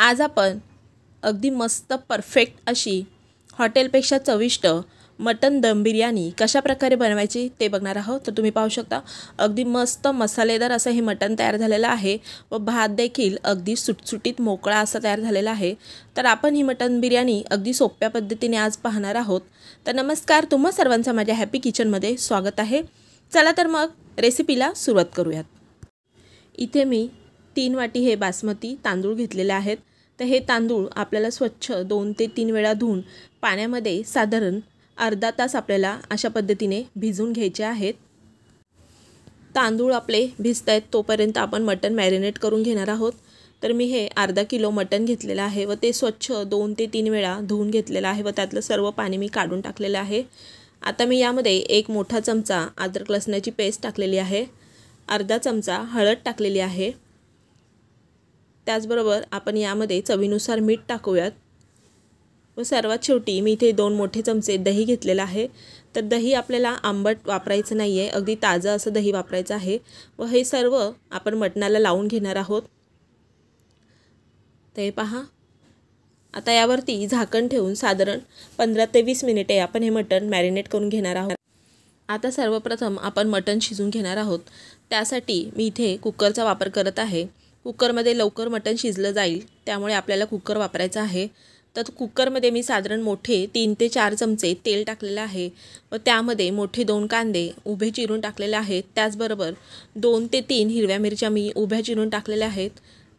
आज आपण अगदी मस्त परफेक्ट अशी हॉटेलपेक्षा चविष्ट मटन दम बिर्याणी कशा प्रकारे बनवायची ते बघणार आहोत तर तुम्ही पाहू शकता अगदी मस्त मसालेदार असं हे मटन तयार झालेलं आहे व भात देखील अगदी सुटसुटीत मोकळा असा तयार झालेला आहे तर आपण ही मटन बिर्याणी अगदी सोप्या पद्धतीने आज पाहणार आहोत तर नमस्कार तुम्हा सर्वांचं माझ्या हॅपी किचनमध्ये स्वागत आहे चला तर मग रेसिपीला सुरुवात करूयात इथे मी तीन वाटी हे बासमती तांदूळ घेतलेले आहेत तर हे तांदूळ आपल्याला स्वच्छ दोन ते तीन वेळा धुवून पाण्यामध्ये साधारण अर्धा तास आपल्याला अशा पद्धतीने भिजून घ्यायचे आहेत तांदूळ आपले भिजत आहेत तोपर्यंत आपण मटण मॅरिनेट करून घेणार आहोत तर मी हे अर्धा किलो मटण घेतलेलं आहे व ते स्वच्छ दोन ते तीन वेळा धुवून घेतलेलं आहे व त्यातलं सर्व पाणी मी काढून टाकलेलं आहे आता मी यामध्ये एक मोठा चमचा अद्रक लसणाची पेस्ट टाकलेली आहे अर्धा चमचा हळद टाकलेली आहे त्याचबरोबर आपण यामध्ये चवीनुसार मीठ टाकूयात व सर्वात शेवटी मी इथे दोन मोठे चमचे दही घेतलेलं आहे तर दही आपल्याला आंबट वापरायचं नाही आहे अगदी ताजं असं दही वापरायचं आहे व हे सर्व आपण मटणाला लावून घेणार आहोत ते पहा आता यावरती झाकण ठेवून साधारण पंधरा ते वीस मिनिटे आपण हे मटण मॅरिनेट करून घेणार आहोत आता सर्वप्रथम आपण मटण शिजून घेणार आहोत त्यासाठी मी इथे कुकरचा वापर करत आहे कुकरमध्ये लवकर मटण शिजलं जाईल त्यामुळे आपल्याला कुकर वापरायचा आहे तर कुकरमध्ये मी साधारण मोठे तीन ते चार चमचे तेल टाकलेलं आहे व त्यामध्ये मोठे दोन कांदे उभे चिरून टाकलेले आहेत त्याचबरोबर दोन ते तीन हिरव्या मिरच्या मी उभ्या चिरून टाकलेल्या आहेत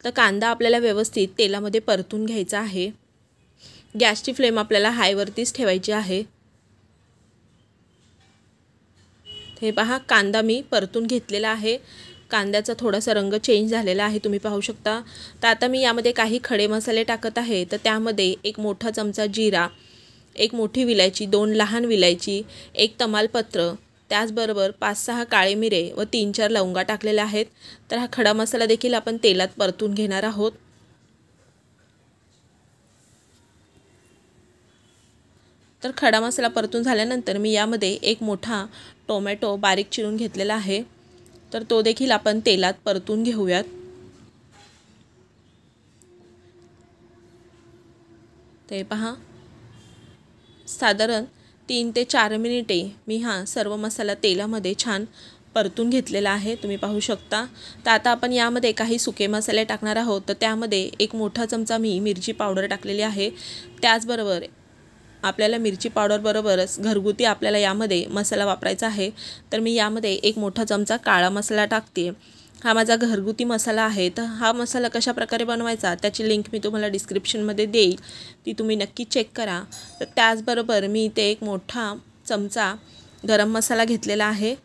तर कांदा आपल्याला व्यवस्थित तेलामध्ये परतून घ्यायचा आहे गॅसची फ्लेम आपल्याला हायवरतीच ठेवायची आहे हे पहा कांदा मी परतून घेतलेला आहे कांद्याचा थोडासा रंग चेंज झालेला आहे तुम्ही पाहू शकता तर आता मी यामध्ये काही खडे मसाले टाकत आहे तर त्यामध्ये एक मोठा चमचा जिरा एक मोठी विलायची दोन लहान विलायची एक तमालपत्र त्याचबरोबर पाच सहा काळे मिरे व तीन चार लवंगा टाकलेल्या आहेत तर हा खडा मसाला देखील आपण तेलात परतून घेणार आहोत तर खडा मसाला परतून झाल्यानंतर मी यामध्ये एक मोठा टोमॅटो बारीक चिरून घेतलेला आहे तर तो देखील आपण तेलात परतून घेऊयात ते पहा साधारण तीन ते चार मिनिटे मी हा सर्व मसाला तेलामध्ये छान परतून घेतलेला आहे तुम्ही पाहू शकता तर आता आपण यामध्ये काही सुके मसाले टाकणार आहोत तर त्यामध्ये एक मोठा चमचा मी मिरची पावडर टाकलेली आहे त्याचबरोबर आपल्याला मिरची पावडरबरोबरच घरगुती आपल्याला यामध्ये मसाला वापरायचा आहे तर मी यामध्ये एक मोठा चमचा काळा मसाला टाकते हा माझा घरगुती मसाला आहे तर हा मसाला कशा प्रकारे बनवायचा त्याची लिंक मी तुम्हाला डिस्क्रिप्शनमध्ये देईल ती तुम्ही नक्की चेक करा तर त्याचबरोबर मी इथे एक मोठा चमचा गरम मसाला घेतलेला आहे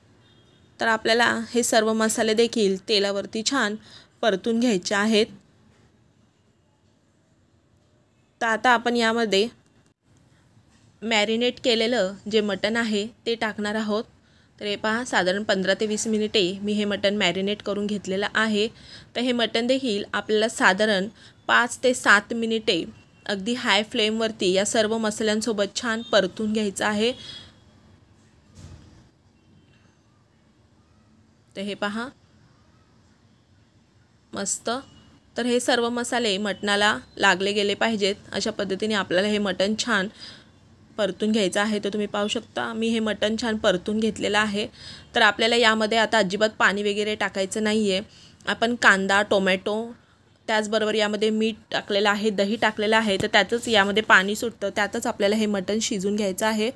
तर आपल्याला हे सर्व मसाले देखील तेलावरती छान परतून घ्यायचे आहेत तर आता आपण यामध्ये मॅरिनेट केलेलं जे मटण आहे ते टाकणार आहोत तर हे पहा साधारण पंधरा ते वीस मिनिटे मी हे मटण मॅरिनेट करून घेतलेलं आहे तर हे मटण देखील आपल्याला साधारण पाच ते सात मिनिटे अगदी हाय फ्लेमवरती या सर्व मसाल्यांसोबत छान परतून घ्यायचं आहे तर हे पहा मस्त तर हे सर्व मसाले मटणाला लागले गेले पाहिजेत अशा पद्धतीने आपल्याला हे मटण छान परतून घ्यायचं आहे तर तुम्ही पाहू शकता मी हे मटण छान परतून घेतलेलं आहे तर आपल्याला यामध्ये आता अजिबात पाणी वगैरे टाकायचं नाही आहे आपण कांदा टोमॅटो त्याचबरोबर यामध्ये मीठ टाकलेलं आहे दही टाकलेलं आहे तर त्यातच यामध्ये पाणी सुटतं त्यातच आपल्याला हे मटण शिजून घ्यायचं आहे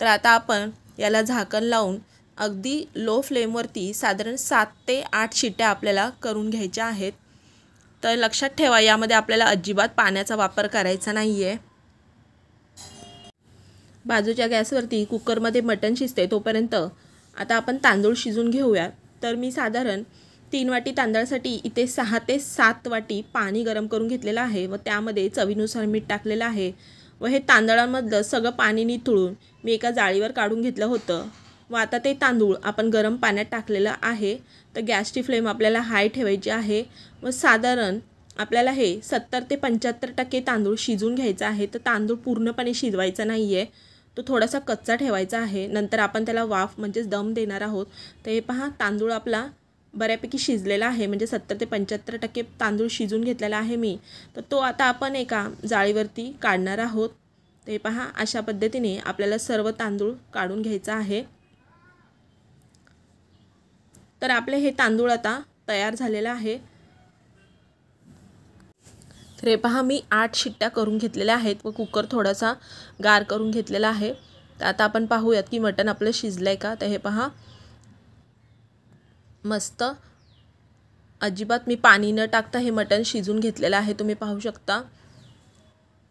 तर आता आपण याला झाकण लावून अगदी लो फ्लेमवरती साधारण सात ते आठ शिट्या आपल्याला करून घ्यायच्या आहेत तर लक्षात ठेवा यामध्ये आपल्याला अजिबात पाण्याचा वापर करायचा नाही आहे बाजूच्या गॅसवरती कुकरमध्ये मटण शिजते तोपर्यंत आता आपण तांदूळ शिजून घेऊया तर मी साधारण तीन वाटी तांदळासाठी इथे सहा ते सात वाटी पाणी गरम करून घेतलेलं आहे व त्यामध्ये चवीनुसार मीठ टाकलेलं आहे व हे तांदळामधलं सगळं पाणी निथळून मी एका जाळीवर काढून घेतलं होतं व आता ते तांदूळ आपण गरम पाण्यात टाकलेलं आहे तर गॅसची फ्लेम आपल्याला हाय ठेवायची आहे व साधारण आपल्याला हे सत्तर ते पंच्याहत्तर टक्के तांदूळ शिजून घ्यायचं आहे तर तांदूळ पूर्णपणे शिजवायचा नाही आहे तो थोडासा कच्चा ठेवायचा आहे नंतर आपण त्याला वाफ म्हणजेच दम देणार आहोत ते पहा तांदूळ आपला बऱ्यापैकी शिजलेला आहे म्हणजे सत्तर ते पंच्याहत्तर टक्के तांदूळ शिजून घेतलेला आहे मी तर तो आता आपण एका जाळीवरती काढणार आहोत ते पहा अशा पद्धतीने आपल्याला सर्व तांदूळ काढून घ्यायचा आहे तर आपले हे तांदूळ आता तयार झालेलं आहे रे पहा मी आठ शिट्ट्या करून घेतलेल्या आहेत व कुकर थोडासा गार करून घेतलेला आहे तर आता आपण पाहूयात की मटण आपलं शिजलं आहे का तर हे पहा मस्त अजिबात मी पाणी न टाकता हे मटण शिजून घेतलेलं आहे तुम्ही पाहू शकता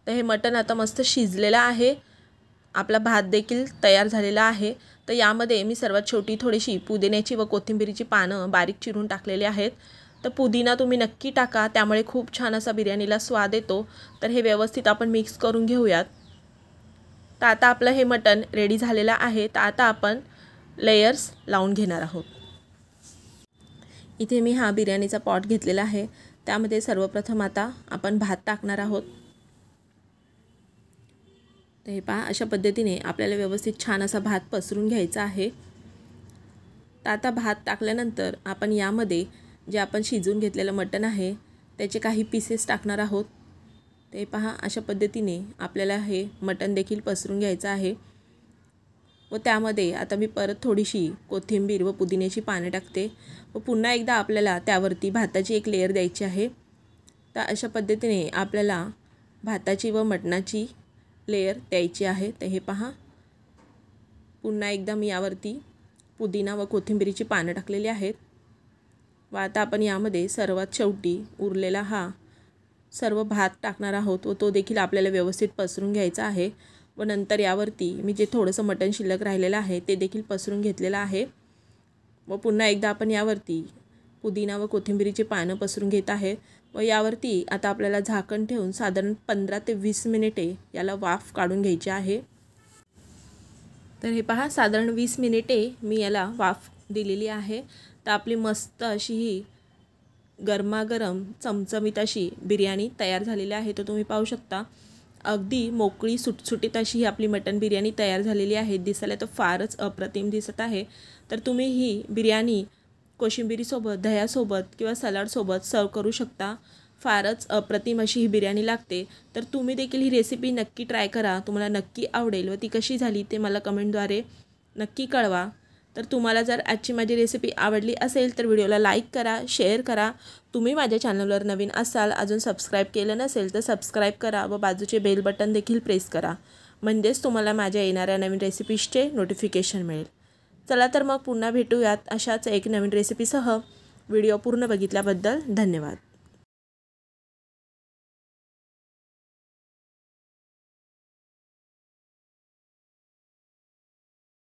तर हे मटण आता मस्त शिजलेलं आहे आपला भात देखील तयार झालेला आहे तर यामध्ये मी सर्वात छोटी थोडीशी पुदिन्याची व कोथिंबीरीची पानं बारीक चिरून टाकलेली आहेत तर पुदिना तुम्ही नक्की टाका त्यामुळे खूप छान असा बिर्याणीला स्वाद येतो तर हे व्यवस्थित आपण मिक्स करून घेऊयात तर आता आपलं हे मटन रेडी झालेलं आहे तर आता आपण लेयर्स लावून घेणार आहोत इथे मी हा बिर्याणीचा पॉट घेतलेला आहे त्यामध्ये सर्वप्रथम आता आपण भात टाकणार आहोत तर हे पहा अशा पद्धतीने आपल्याला व्यवस्थित छान असा भात पसरून घ्यायचा आहे तर आता भात टाकल्यानंतर आपण यामध्ये जे आपण शिजवून घेतलेलं मटण आहे त्याचे काही पीसेस टाकणार आहोत ते पहा अशा पद्धतीने आपल्याला हे मटण देखील पसरून घ्यायचं आहे व त्यामध्ये आता मी परत थोडीशी कोथिंबीर व पुदिन्याची पानं टाकते व पुन्हा एकदा आपल्याला त्यावरती भाताची एक लेअर द्यायची आहे तर अशा पद्धतीने आपल्याला भाताची व मटणाची लेअर द्यायची आहे तर हे पहा पुन्हा एकदा मी यावरती पुदिना व कोथिंबीरीची पानं टाकलेली आहेत व आता आपण यामध्ये सर्वात शेवटी उरलेला हा सर्व भात टाकणार आहोत व तो देखील आपल्याला व्यवस्थित पसरून घ्यायचा आहे व नंतर यावरती मी जे थोडंसं मटण शिल्लक राहिलेलं आहे ते देखील पसरून घेतलेलं आहे व पुन्हा एकदा आपण यावरती पुदिना व कोथिंबिरीची पानं पसरून घेत आहे व यावरती आता आपल्याला झाकण ठेवून साधारण पंधरा ते वीस मिनिटे याला वाफ काढून घ्यायची आहे तर हे पहा साधारण वीस मिनिटे मी याला वाफ दिलेली आहे तर आपली मस्त अशी ही गरमागरम चमचमीत अशी बिर्याणी तयार झालेली आहे तो तुम्ही पाहू शकता अगदी मोकळी सुटसुटीत अशी ही आपली मटन बिर्याणी तयार झालेली आहे दिसायला तर फारच अप्रतिम दिसत आहे तर तुम्ही ही बिर्याणी कोशिंबिरीसोबत दह्यासोबत किंवा सलाडसोबत सर्व करू शकता फारच अप्रतिम अशी ही बिर्याणी लागते तर तुम्ही देखील ही रेसिपी नक्की ट्राय करा तुम्हाला नक्की आवडेल व ती कशी झाली ते मला कमेंटद्वारे नक्की कळवा तर तुम्हाला जर आजची माझी रेसिपी आवडली असेल तर व्हिडिओला लाईक करा शेअर करा तुम्ही माझ्या चॅनलवर नवीन असाल अजून सबस्क्राईब केलं नसेल तर सबस्क्राईब करा व बाजूचे बेल बटन देखील प्रेस करा म्हणजेच तुम्हाला माझ्या येणाऱ्या नवीन रेसिपीजचे नोटिफिकेशन मिळेल चला तर मग पुन्हा भेटूयात अशाच एक नवीन रेसिपीसह व्हिडिओ पूर्ण बघितल्याबद्दल धन्यवाद